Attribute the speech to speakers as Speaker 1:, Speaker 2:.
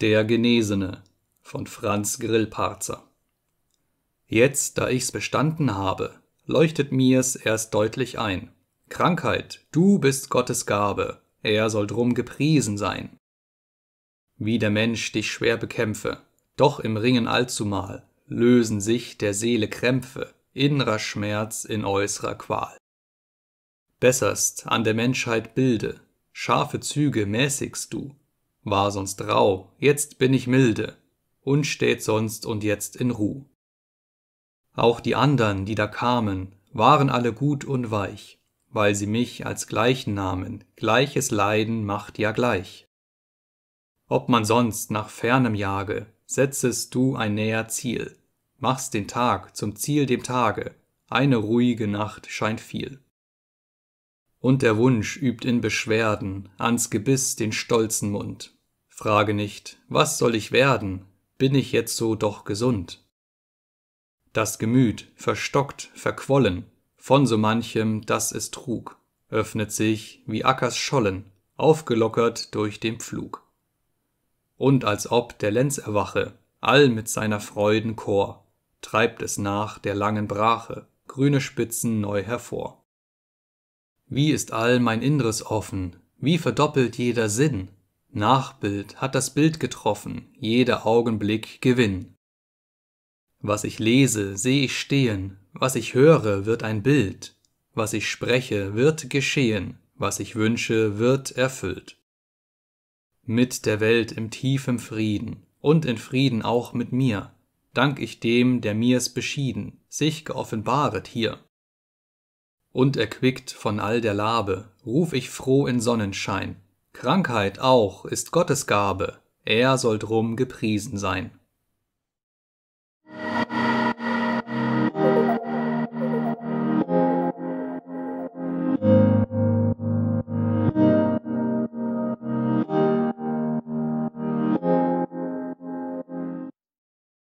Speaker 1: Der Genesene von Franz Grillparzer. Jetzt, da ich's bestanden habe, leuchtet mir's erst deutlich ein. Krankheit, du bist Gottes Gabe, er soll drum gepriesen sein. Wie der Mensch dich schwer bekämpfe, doch im Ringen allzumal lösen sich der Seele Krämpfe, innrer Schmerz in äußerer Qual. Besserst an der Menschheit bilde, scharfe Züge mäßigst du, war sonst rau, jetzt bin ich milde, und steht sonst und jetzt in Ruh. Auch die andern, die da kamen, waren alle gut und weich, weil sie mich als gleichen nahmen, gleiches Leiden macht ja gleich. Ob man sonst nach fernem jage, setzest du ein näher Ziel, machst den Tag zum Ziel dem Tage, eine ruhige Nacht scheint viel. Und der Wunsch übt in Beschwerden ans Gebiss den stolzen Mund, Frage nicht, was soll ich werden? Bin ich jetzt so doch gesund? Das Gemüt, verstockt, verquollen, von so manchem, das es trug, öffnet sich wie Ackers Schollen, aufgelockert durch den Pflug. Und als ob der Lenz erwache, all mit seiner Freuden Chor, treibt es nach der langen Brache, grüne Spitzen neu hervor. Wie ist all mein Inneres offen, wie verdoppelt jeder Sinn, Nachbild hat das Bild getroffen, jeder Augenblick Gewinn. Was ich lese, sehe ich stehen, was ich höre, wird ein Bild, was ich spreche, wird geschehen, was ich wünsche, wird erfüllt. Mit der Welt im tiefen Frieden und in Frieden auch mit mir, dank ich dem, der mir's beschieden, sich geoffenbaret hier. Und erquickt von all der Labe, ruf ich froh in Sonnenschein, Krankheit auch ist Gottes Gabe, er soll drum gepriesen sein